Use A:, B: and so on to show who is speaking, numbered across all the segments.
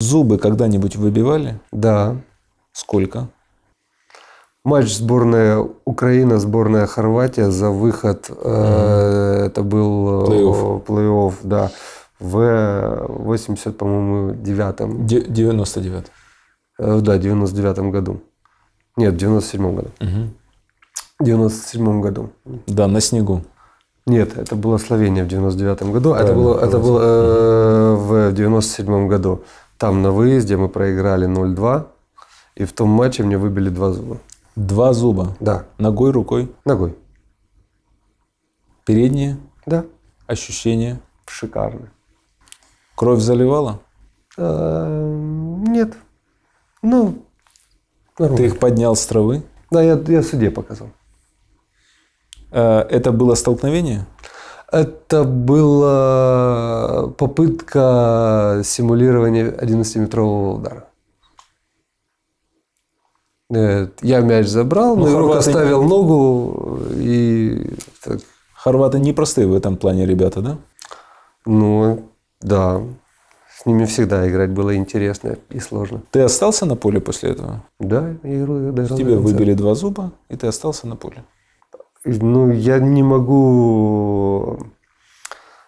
A: Зубы когда-нибудь выбивали? Да. Сколько? Матч сборная Украина, сборная Хорватия за выход. Угу. Э, это был э, плей-офф, плей-офф да. В 80, по-моему, девятом. 99 э, Да, 99 году. Нет, 97-м году. Угу. 97 году. Да, на снегу. Нет, это была Словения в 99 году. Правильно, это было, это было э, в 97 году. Там на выезде мы проиграли 0-2, и в том матче мне выбили два зуба. Два зуба? Да. Ногой, рукой? Ногой. Передние? Да. Ощущения? Шикарные. Кровь заливала? Э, нет. Ну, нормально. Ты их поднял с травы? Да, я, я в суде показал. Э, это было столкновение? Это была попытка симулирования 11-метрового удара. Я мяч забрал, но, ну, но игрок оставил не... ногу и... Так. Хорваты непростые в этом плане ребята, да? Ну, да. С ними всегда играть было интересно и сложно. Ты остался на поле после этого? Да, я играл до Тебе выбили два зуба, и ты остался на поле ну, я не могу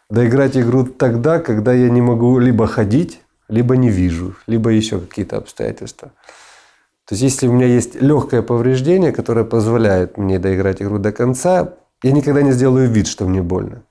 A: доиграть игру тогда, когда я не могу либо ходить, либо не вижу, либо еще какие-то обстоятельства. То есть, если у меня есть легкое повреждение, которое позволяет мне доиграть игру до конца, я никогда не сделаю вид, что мне больно.